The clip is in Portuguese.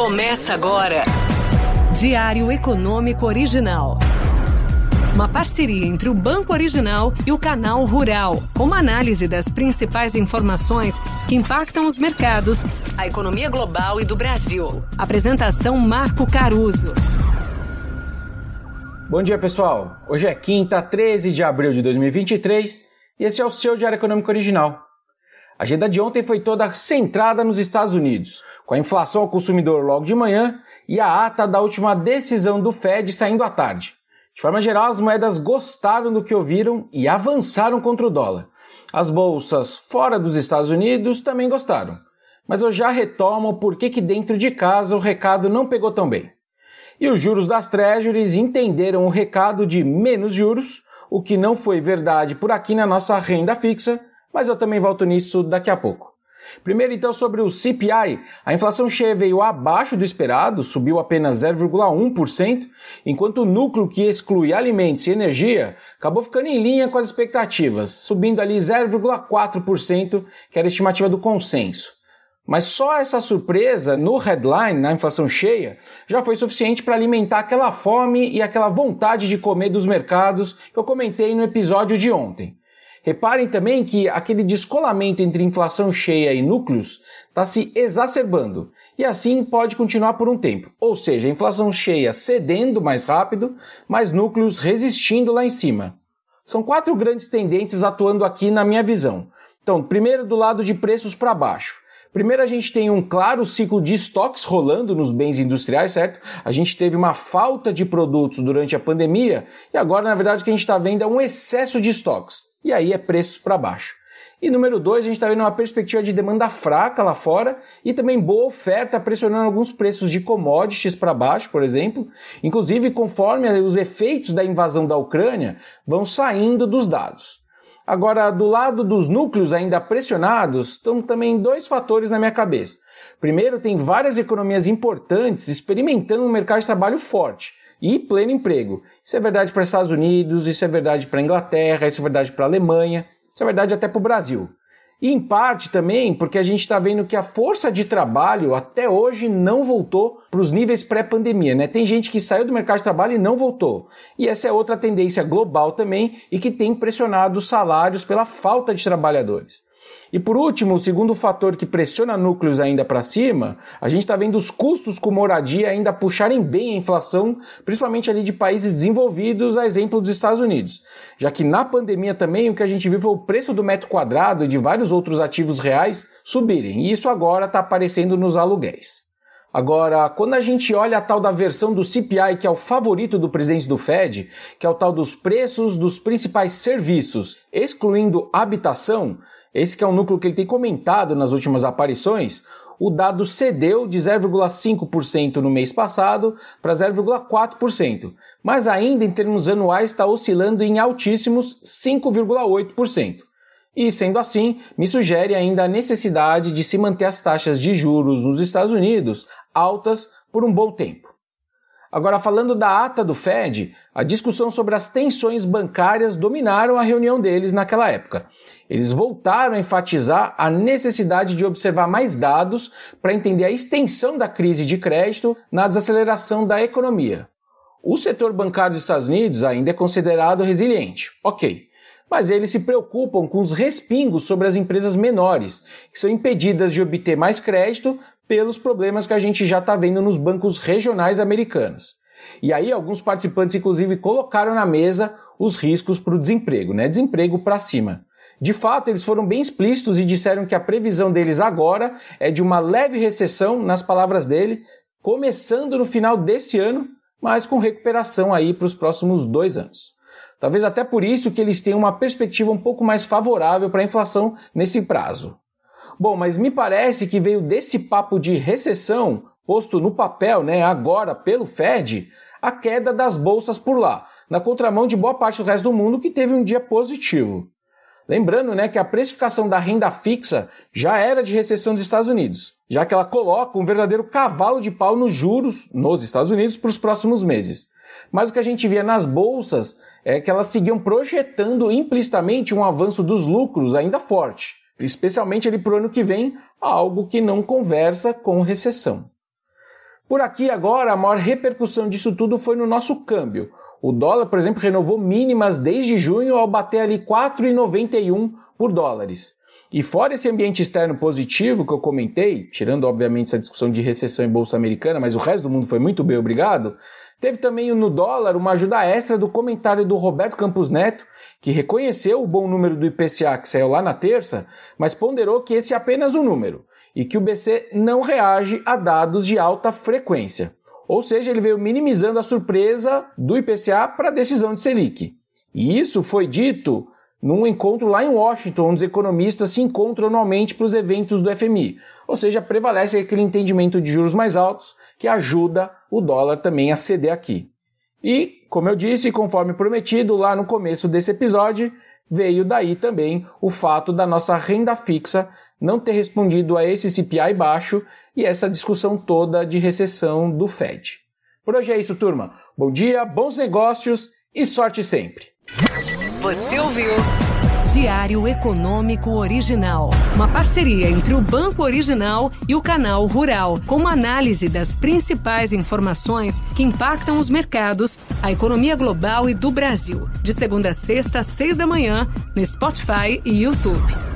Começa agora. Diário Econômico Original. Uma parceria entre o Banco Original e o Canal Rural, com uma análise das principais informações que impactam os mercados, a economia global e do Brasil. Apresentação Marco Caruso. Bom dia, pessoal. Hoje é quinta, 13 de abril de 2023 e esse é o seu Diário Econômico Original. A agenda de ontem foi toda centrada nos Estados Unidos, com a inflação ao consumidor logo de manhã e a ata da última decisão do Fed saindo à tarde. De forma geral, as moedas gostaram do que ouviram e avançaram contra o dólar. As bolsas fora dos Estados Unidos também gostaram. Mas eu já retomo por que dentro de casa o recado não pegou tão bem. E os juros das Treasuries entenderam o recado de menos juros, o que não foi verdade por aqui na nossa renda fixa, mas eu também volto nisso daqui a pouco. Primeiro, então, sobre o CPI. A inflação cheia veio abaixo do esperado, subiu apenas 0,1%, enquanto o núcleo que exclui alimentos e energia acabou ficando em linha com as expectativas, subindo ali 0,4%, que era a estimativa do consenso. Mas só essa surpresa no headline, na inflação cheia, já foi suficiente para alimentar aquela fome e aquela vontade de comer dos mercados que eu comentei no episódio de ontem. Reparem também que aquele descolamento entre inflação cheia e núcleos está se exacerbando e assim pode continuar por um tempo. Ou seja, inflação cheia cedendo mais rápido, mas núcleos resistindo lá em cima. São quatro grandes tendências atuando aqui na minha visão. Então, primeiro do lado de preços para baixo. Primeiro, a gente tem um claro ciclo de estoques rolando nos bens industriais, certo? A gente teve uma falta de produtos durante a pandemia e agora, na verdade, o que a gente está vendo é um excesso de estoques e aí é preços para baixo. E número dois, a gente está vendo uma perspectiva de demanda fraca lá fora e também boa oferta pressionando alguns preços de commodities para baixo, por exemplo. Inclusive, conforme os efeitos da invasão da Ucrânia vão saindo dos dados. Agora, do lado dos núcleos ainda pressionados, estão também dois fatores na minha cabeça. Primeiro, tem várias economias importantes experimentando um mercado de trabalho forte e pleno emprego. Isso é verdade para os Estados Unidos, isso é verdade para a Inglaterra, isso é verdade para a Alemanha, isso é verdade até para o Brasil. E em parte também porque a gente está vendo que a força de trabalho até hoje não voltou para os níveis pré-pandemia, né? Tem gente que saiu do mercado de trabalho e não voltou. E essa é outra tendência global também e que tem pressionado os salários pela falta de trabalhadores. E por último, o segundo fator que pressiona núcleos ainda para cima, a gente está vendo os custos com moradia ainda puxarem bem a inflação, principalmente ali de países desenvolvidos, a exemplo dos Estados Unidos. Já que na pandemia também o que a gente viu foi o preço do metro quadrado e de vários outros ativos reais subirem, e isso agora está aparecendo nos aluguéis. Agora, quando a gente olha a tal da versão do CPI, que é o favorito do presidente do Fed, que é o tal dos preços dos principais serviços, excluindo habitação, esse que é o núcleo que ele tem comentado nas últimas aparições, o dado cedeu de 0,5% no mês passado para 0,4%, mas ainda em termos anuais está oscilando em altíssimos 5,8%. E sendo assim, me sugere ainda a necessidade de se manter as taxas de juros nos Estados Unidos altas por um bom tempo. Agora, falando da ata do Fed, a discussão sobre as tensões bancárias dominaram a reunião deles naquela época. Eles voltaram a enfatizar a necessidade de observar mais dados para entender a extensão da crise de crédito na desaceleração da economia. O setor bancário dos Estados Unidos ainda é considerado resiliente, ok, mas eles se preocupam com os respingos sobre as empresas menores, que são impedidas de obter mais crédito pelos problemas que a gente já está vendo nos bancos regionais americanos. E aí alguns participantes inclusive colocaram na mesa os riscos para o desemprego, né? Desemprego para cima. De fato, eles foram bem explícitos e disseram que a previsão deles agora é de uma leve recessão, nas palavras dele, começando no final desse ano, mas com recuperação aí para os próximos dois anos. Talvez até por isso que eles tenham uma perspectiva um pouco mais favorável para a inflação nesse prazo. Bom, mas me parece que veio desse papo de recessão, posto no papel, né, agora pelo Fed, a queda das bolsas por lá, na contramão de boa parte do resto do mundo que teve um dia positivo. Lembrando, né, que a precificação da renda fixa já era de recessão dos Estados Unidos, já que ela coloca um verdadeiro cavalo de pau nos juros nos Estados Unidos para os próximos meses. Mas o que a gente via nas bolsas é que elas seguiam projetando implicitamente um avanço dos lucros ainda forte especialmente ele para o ano que vem, algo que não conversa com recessão. Por aqui agora, a maior repercussão disso tudo foi no nosso câmbio. O dólar, por exemplo, renovou mínimas desde junho ao bater ali 4,91 por dólares. E fora esse ambiente externo positivo que eu comentei, tirando obviamente essa discussão de recessão em bolsa americana, mas o resto do mundo foi muito bem, obrigado. Teve também no dólar uma ajuda extra do comentário do Roberto Campos Neto, que reconheceu o bom número do IPCA que saiu lá na terça, mas ponderou que esse é apenas um número e que o BC não reage a dados de alta frequência. Ou seja, ele veio minimizando a surpresa do IPCA para a decisão de Selic. E isso foi dito num encontro lá em Washington, onde os economistas se encontram anualmente para os eventos do FMI. Ou seja, prevalece aquele entendimento de juros mais altos que ajuda o dólar também a ceder aqui. E, como eu disse, conforme prometido lá no começo desse episódio, veio daí também o fato da nossa renda fixa não ter respondido a esse CPI baixo e essa discussão toda de recessão do Fed. Por hoje é isso, turma. Bom dia, bons negócios e sorte sempre! Você ouviu? Diário Econômico Original. Uma parceria entre o Banco Original e o Canal Rural, com uma análise das principais informações que impactam os mercados, a economia global e do Brasil. De segunda a sexta, às seis da manhã, no Spotify e YouTube.